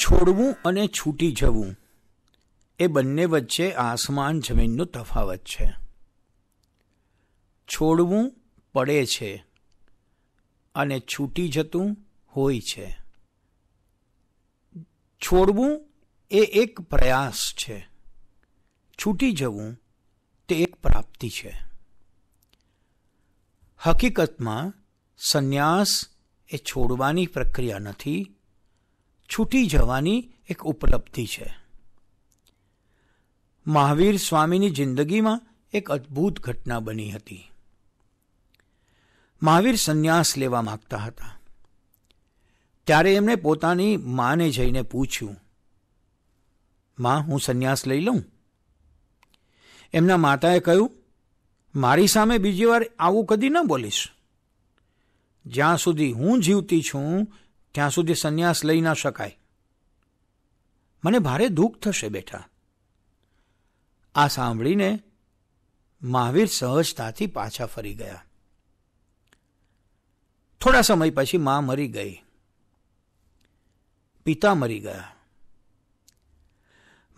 છોડવું અને છૂટી જવું એ બંને વચ્ચે આસમાન જમીનનો તફાવત છે છોડવું પડે છે અને છૂટી જતું હોય છે છોડવું એ એક પ્રયાસ છે છૂટી જવું તે એક પ્રાપ્તિ છે હકીકતમાં સંન્યાસ એ છોડવાની પ્રક્રિયા નથી છૂટી જવાની એક ઉપલબ્ધિ છે મહાવીર સ્વામીની જિંદગીમાં એક અદ્ભુત ઘટના બની હતી મહાવીર સંન્યાસ લેવા માગતા હતા ત્યારે એમણે પોતાની માને જઈને પૂછ્યું માં હું સંન્યાસ લઈ લઉં એમના માતાએ કહ્યું મારી સામે બીજી વાર આવું કદી ન બોલીશ જ્યાં સુધી હું જીવતી છું ત્યાં સુધી સંન્યાસ લઈ ના શકાય મને ભારે દુઃખ થશે બેઠા આ સાંભળીને મહાવીર સહજતાથી પાછા ફરી ગયા થોડા સમય પછી મા મરી ગઈ પિતા મરી ગયા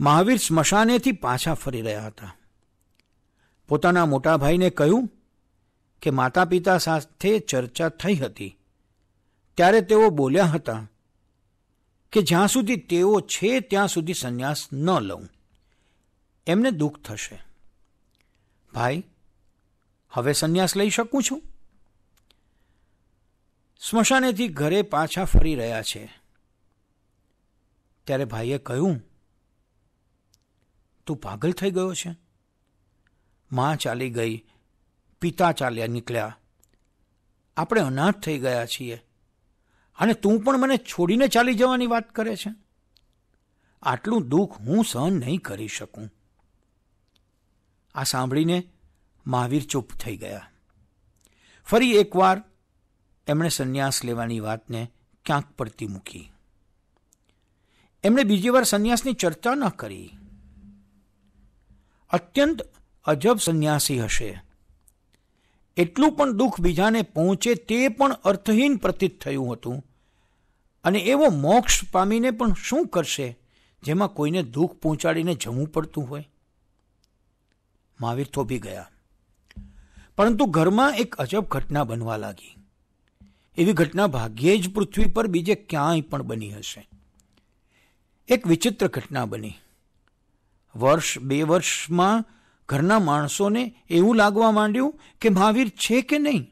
મહાવીર સ્મશાનેથી પાછા ફરી રહ્યા હતા પોતાના મોટાભાઈને કહ્યું કે માતા પિતા સાથે ચર્ચા થઈ હતી ત્યારે તેઓ બોલ્યા હતા કે જ્યાં સુધી તેઓ છે ત્યાં સુધી સંન્યાસ ન લઉં એમને દુઃખ થશે ભાઈ હવે સંન્યાસ લઈ શકું છું સ્મશાનેથી ઘરે પાછા ફરી રહ્યા છે ત્યારે ભાઈએ કહ્યું તું પાગલ થઈ ગયો છે માં ચાલી ગઈ પિતા ચાલ્યા નીકળ્યા આપણે અનાથ થઈ ગયા છીએ અને તું પણ મને છોડીને ચાલી જવાની વાત કરે છે આટલું દુઃખ હું સહન નહીં કરી શકું આ સાંભળીને મહાવીર ચૂપ થઈ ગયા ફરી એકવાર એમણે સંન્યાસ લેવાની વાતને ક્યાંક પડતી મૂકી એમણે બીજી વાર સંન્યાસની ચર્ચા ન કરી અત્યંત અજબ સંન્યાસી હશે એટલું પણ દુઃખ બીજાને પહોંચે તે પણ અર્થહીન પ્રતીત થયું હતું અને એવો મોક્ષ પામીને પણ શું કરશે જેમાં કોઈને દુઃખ પહોંચાડીને જવું પડતું હોય મહાવીર થોભી ગયા પરંતુ ઘરમાં એક અજબ ઘટના બનવા લાગી એવી ઘટના ભાગ્યે જ પૃથ્વી પર બીજે ક્યાંય પણ બની હશે એક વિચિત્ર ઘટના બની વર્ષ બે વર્ષમાં ઘરના માણસોને એવું લાગવા માંડ્યું કે મહાવીર છે કે નહીં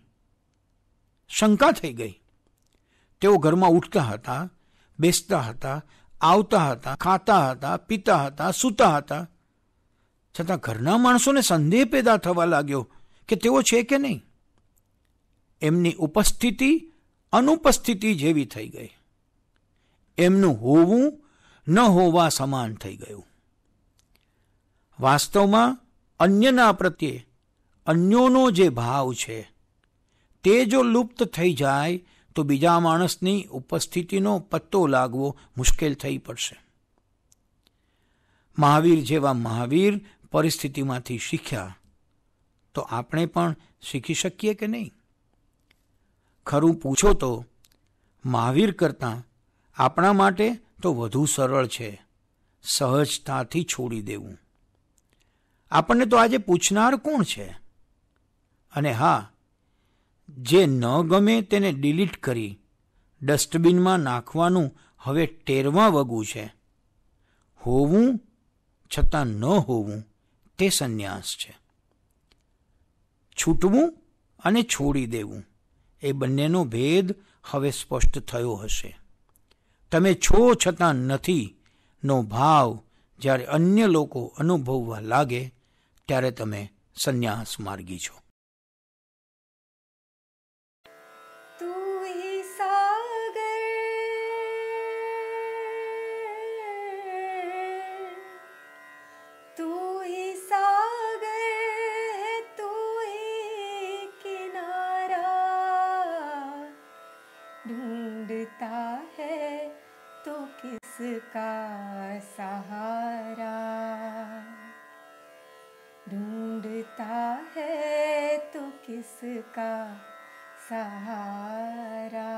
શંકા થઈ ગઈ તેઓ ઘરમાં ઉઠતા હતા બેસતા હતા આવતા હતા ખાતા હતા પીતા હતા સૂતા હતા છતાં ઘરના માણસોને સંદેહ પેદા થવા લાગ્યો કે તેઓ છે કે નહીં એમની ઉપસ્થિતિ અનુપસ્થિતિ જેવી થઈ ગઈ એમનું હોવું ન હોવા સમાન થઈ ગયું વાસ્તવમાં અન્યના પ્રત્યે અન્યોનો જે ભાવ છે તે જો લુપ્ત થઈ જાય તો બીજા માણસની ઉપસ્થિતિનો પત્તો લાગવો મુશ્કેલ થઈ પડશે મહાવીર જેવા મહાવીર પરિસ્થિતિમાંથી શીખ્યા તો આપણે પણ શીખી શકીએ કે નહીં ખરું પૂછો તો મહાવીર કરતાં આપણા માટે તો વધુ સરળ છે સહજતાથી છોડી દેવું આપણને તો આજે પૂછનાર કોણ છે અને હા જે ન ગમે તેને ડિલીટ કરી ડસ્ટબિનમાં નાખવાનું હવે ટેરવા વગું છે હોવું છતાં ન હોવું તે સંન્યાસ છે છૂટવું અને છોડી દેવું એ બંનેનો ભેદ હવે સ્પષ્ટ થયો હશે તમે છો છતાં નથી નો ભાવ જ્યારે અન્ય લોકો અનુભવવા લાગે ત્યારે તમે સંન્યાસ માર્ગી છો इसका सहारा